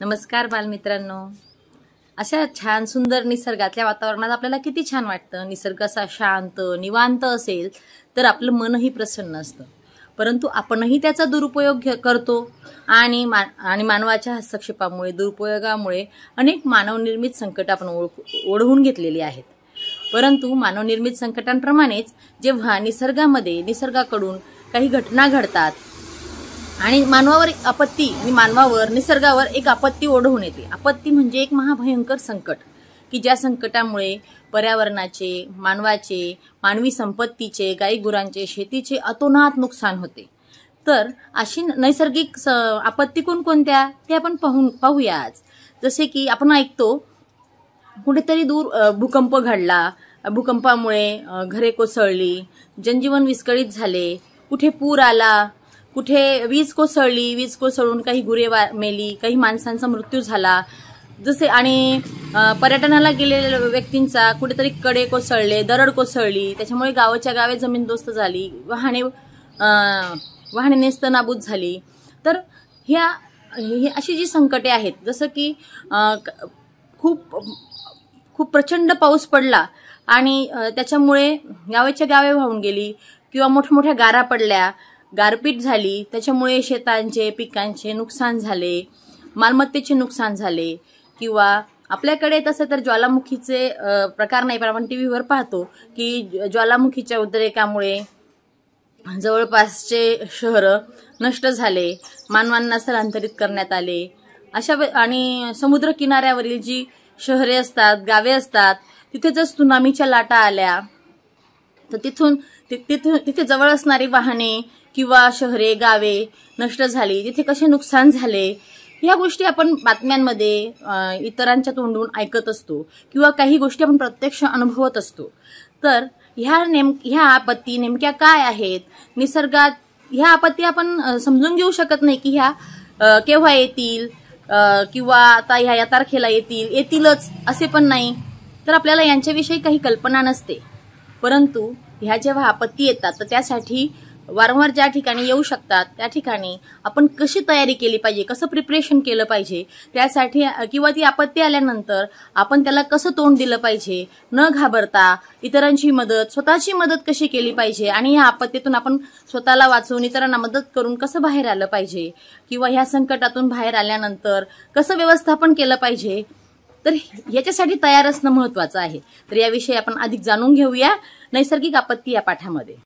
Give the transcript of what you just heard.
नमस्कार बालमित्रांनो अशा छान सुंदर निसर्गातल्या वातावरणात आपल्याला किती छान वाटतं निसर्ग असा शांत निवांत असेल तर आपलं मनही प्रसन्न असतं परंतु आपणही त्याचा दुरुपयोग करतो आणि मा आणि मानवाच्या हस्तक्षेपामुळे दुरुपयोगामुळे अनेक मानवनिर्मित संकट आपण ओळख ओढवून घेतलेली आहेत परंतु मानवनिर्मित संकटांप्रमाणेच जेव्हा निसर्गामध्ये निसर्गाकडून काही घटना घडतात आणि मानवावर एक आपत्ती आणि मानवावर निसर्गावर एक आपत्ती ओढवून येते आपत्ती म्हणजे एक महाभयंकर संकट की ज्या संकटामुळे पर्यावरणाचे मानवाचे मानवी संपत्तीचे गाई गुरांचे शेतीचे अतोनात नुकसान होते तर अशी नैसर्गिक आपत्ती कोणकोणत्या ते आपण पाहून पाहूया आज जसे की आपण ऐकतो कुठेतरी दूर भूकंप घडला भूकंपामुळे घरे कोसळली जनजीवन विस्कळीत झाले कुठे पूर आला कुठे वीज कोसळली वीज कोसळून काही गुरे मेली काही माणसांचा मृत्यू झाला जसे आणि पर्यटनाला गेलेल्या व्यक्तींचा कुठेतरी कडे कोसळले दरड कोसळली त्याच्यामुळे गावाच्या गावे जमीनदोस्त झाली वाहने वाहने नेस्त नाबूद झाली तर ह्या ही अशी जी संकटे आहेत जसं की खूप खूप प्रचंड पाऊस पडला आणि त्याच्यामुळे गावाच्या गावे वाहून गेली किंवा मोठमोठ्या गारा पडल्या गारपीट झाली त्याच्यामुळे शेतांचे पिकांचे नुकसान झाले मालमत्तेचे नुकसान झाले किंवा आपल्याकडे तसं तर ज्वालामुखीचे प्रकार नाही पण आपण टी व्हीवर पाहतो की ज्वालामुखीच्या उद्रेकामुळे जवळपासचे शहरं नष्ट झाले मानवांना स्थलांतरित करण्यात आले अशा आणि समुद्र किनाऱ्यावरील जी शहरे असतात गावे असतात तिथे जर सुनामीच्या लाटा आल्या तर तिथून तिथून तिथे जवळ असणारी वाहने किंवा शहरे गावे नष्ट झाली तिथे कसे नुकसान झाले ह्या गोष्टी आपण बातम्यांमध्ये इतरांच्या तोंडून ऐकत असतो किंवा काही गोष्टी आपण प्रत्यक्ष अनुभवत असतो तर ह्या नेम ह्या आपत्ती नेमक्या काय आहेत निसर्गात ह्या आपत्ती आपण समजून घेऊ शकत नाही की ह्या केव्हा येतील किंवा आता ह्या या तारखेला येतील येतीलच असे पण नाही तर आपल्याला यांच्याविषयी काही कल्पना नसते परंतु ह्या जेव्हा आपत्ती येतात तर त्यासाठी वारंवार ज्या ठिकाणी येऊ शकतात त्या ठिकाणी आपण कशी तयारी केली पाहिजे कसं प्रिपरेशन केलं पाहिजे त्यासाठी किंवा ती आपत्ती आल्यानंतर आपण त्याला कसं तोंड दिलं पाहिजे न घाबरता इतरांची मदत स्वतःची मदत कशी केली पाहिजे आणि या आपत्तीतून आपण स्वतःला वाचवून इतरांना मदत करून कसं बाहेर आलं पाहिजे किंवा ह्या संकटातून बाहेर आल्यानंतर कसं व्यवस्थापन केलं पाहिजे तर याच्यासाठी तयार असणं महत्वाचं आहे तर याविषयी आपण अधिक जाणून घेऊया नैसर्गिक आपत्ती या पाठामध्ये